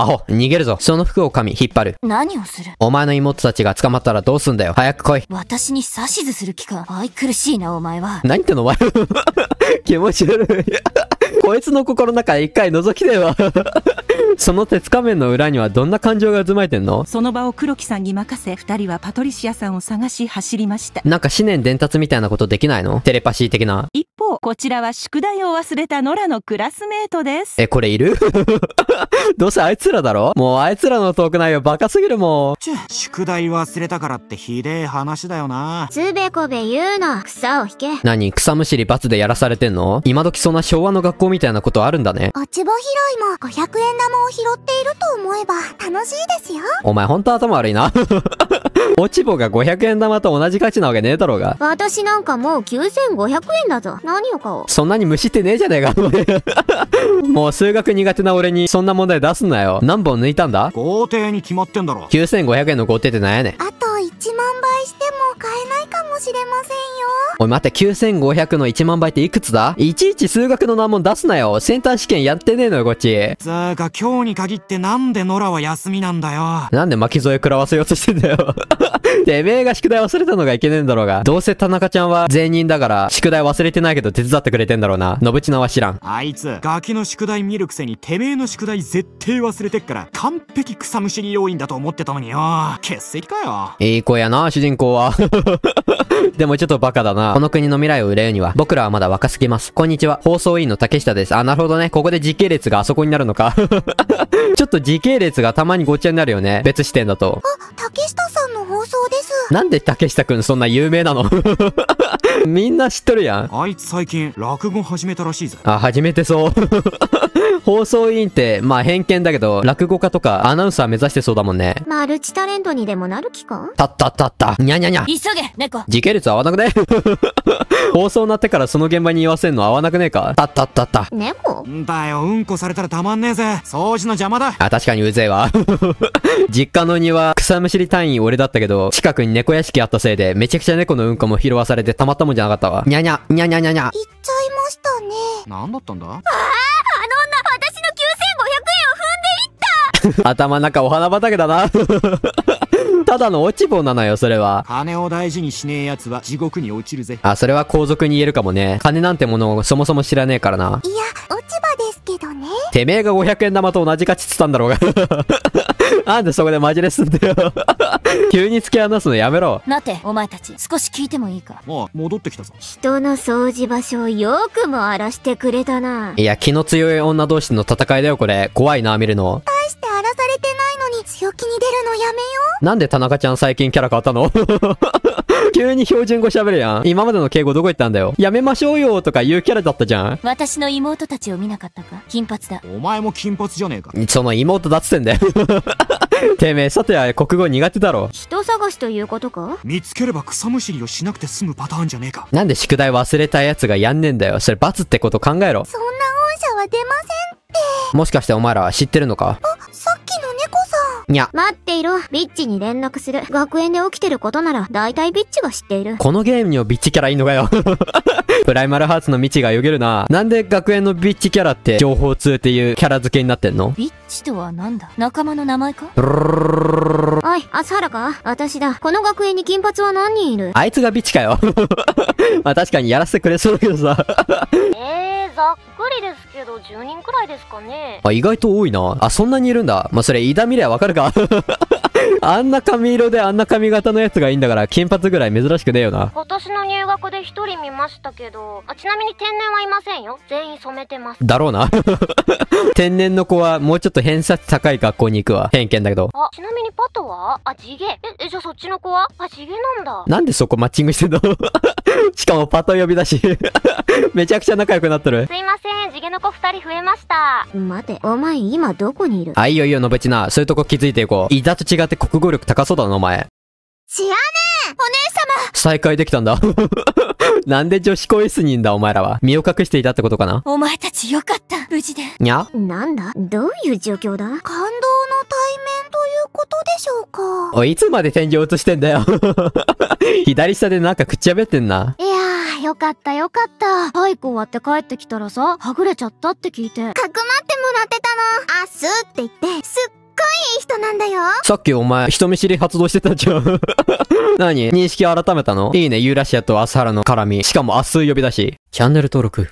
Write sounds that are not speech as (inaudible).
アホ、逃げるぞ。その服を噛み、引っ張る。何をするお前の妹たちが捕まったらどうすんだよ。早く来い。私に指図する気か。愛苦しいな、お前は。何言ってんの、お前。(laughs) 気持ち悪い。(laughs) こいつの心の中一回覗きだよ。(laughs) その鉄仮面の裏にはどんな感情が渦巻いてんのその場を黒木さんに任せ、二人はパトリシアさんを探し走りました。なんか思念伝達みたいなことできないのテレパシー的な。方、こちらは宿題を忘れたノラのクラスメートです。え、これいる (laughs) どうせあいつらだろもうあいつらのトーク内容バカすぎるもん。ちゅ、宿題忘れたからってひでえ話だよな。つべこべ言うな、草を引け。何、草むしり罰でやらされてんの今時そんな昭和の学校みたいなことあるんだね。落ち葉拾いも500円玉を拾っていると思えば楽しいですよ。お前ほんと頭悪いな。(laughs) 落ち棒が500円玉と同じ価値なわけねえだろうが。私なんかもう9500円だぞ。何を買おう。そんなに虫ってねえじゃねえか、(laughs) もう数学苦手な俺にそんな問題出すなよ。何本抜いたんだ豪邸に決まってんだろ。9500円の豪邸ってなんやねん。あと1万倍しても買えないかもしれませんよ。おい待って、9500の1万倍っていくつだいちいち数学の難問出すなよ。センター試験やってねえのよ、こっち。つーか今日に限ってなんでノラは休みなんだよ。なんで巻き添え食らわせようとしてんだよ。(laughs) てめえが宿題忘れたのがいけねえんだろうが。どうせ田中ちゃんは全人だから、宿題忘れてないけど手伝ってくれてんだろうな。のぶちなは知らん。あいつ、ガキの宿題見るくせに、てめえの宿題絶対忘れてっから、完璧草むしり要員だと思ってたのによ。欠席かよ。いい子やな、主人公は。(laughs) でもちょっとバカだな。この国の未来を憂うには、僕らはまだ若すぎます。こんにちは。放送委員の竹下です。あ、なるほどね。ここで時系列があそこになるのか。(laughs) ちょっと時系列がたまにごっちゃになるよね。別視点だと。あ、竹下なんで竹下くんそんな有名なのみんな知っとるやんあいつ最近落語始めたらしいぜあ始めてそう (laughs) 放送委員ってまあ偏見だけど落語家とかアナウンサー目指してそうだもんねマルチタレントにでもなる気かたったったったにゃにゃにゃ急げ猫時系列合わなくね (laughs) 放送になってからその現場に言わせんの合わなくねえかたったったった猫んだようんこされたらたまんねえぜ掃除の邪魔だあ確かにうぜえわ (laughs) 実家の庭草むしり単位俺だったけど近くに猫屋敷あったせいでめちゃくちゃ猫のうんこも拾わされてたまたまもじゃなかったわ。にゃにゃ、にゃにゃにゃにゃ。行っちゃいましたね。なんだったんだああ、あの女、私の9500円を踏んでいった頭の中お花畑だな。ただの落ち棒なのよ、それは。金を大事にしねえ奴は地獄に落ちるぜ。あ、それは皇族に言えるかもね。金なんてものをそもそも知らねえからな。いや、落ち葉ですけどね。てめえが500円玉と同じ価値つったんだろうが。なんでそこでマジレスんだよ (laughs) 急に突き放すのやめろ。待て、お前たち、少し聞いてもいいか。ああ、戻ってきたぞ。人の掃除場所をよくも荒らしてくれたな。いや、気の強い女同士の戦いだよ、これ。怖いな、見るの。大して荒らされてないのに強気に出るのやめよう。なんで田中ちゃん最近キャラ変わったの (laughs) 急に標準語喋るやん。今までの敬語どこ行ったんだよ。やめましょうよとか言うキャラだったじゃん。私の妹たちを見なかったか金髪だ。お前も金髪じゃねえか。その妹だっつってんだよ。(laughs) てめえ、さては国語苦手だろ。人探しということか見つければ草むしりをしなくて済むパターンじゃねえか。なんで宿題忘れたやつがやんねえんだよ。それ罰ってこと考えろ。そんな恩赦は出ませんって。もしかしてお前らは知ってるのかにゃ。待っていろ。ビッチに連絡する。学園で起きてることなら、大体ビッチが知っている。このゲームにもビッチキャラいいのかよ (laughs) プライマルハーツの道がよげるな。なんで学園のビッチキャラって情報通っていうキャラ付けになってんのビッチとはなんだ仲間の名前かおい、ハラか私だ。この学園に金髪は何人いるあいつがビッチかよ。まあ確かにやらせてくれそうだけどさ。えー、ざっくりですけど、10人くらいですかね。あ、意外と多いな。あ、そんなにいるんだ。まあ、それ、イダ見りゃわかるか。(laughs) あんな髪色であんな髪型のやつがいいんだから、金髪ぐらい珍しくねえよな。今年の入学で一人見ましたけど、あ、ちなみに天然はいませんよ。全員染めてます。だろうな。(laughs) 天然の子はもうちょっと偏差値高い学校に行くわ。偏見だけど。あ、ちなみにパトはあ、地毛。え、えじゃあそっちの子はあ、地毛なんだ。なんでそこマッチングしてんの (laughs) しかもパト呼びだしめちゃくちゃ仲良くなっとる。すいません、地毛の子二人増えました。待て、お前今どこにいるあ、いいよいいよ、のべちな。そういうとこ気づいていこう。いざと違って国語力高そうだな、お前。知らねえお姉様再会できたんだ。(laughs) なんで女子更衣室にいんだ、お前らは。身を隠していたってことかなお前たちよかった。無事で。にゃなんだどういう状況だ感動の対面ということでしょうか。おい、いつまで天井映してんだよ。(laughs) 左下でなんかくちゃべってんな。いやよかったよかった。体育終わって帰ってきたらさ、はぐれちゃったって聞いて。かくまってもらってたの。あすって言って、すっごいいい人なんだよ。さっきお前、人見知り発動してたじゃん。(laughs) 何認識改めたのいいね、ユーラシアとアスハラの絡み。しかも明日呼び出し。チャンネル登録。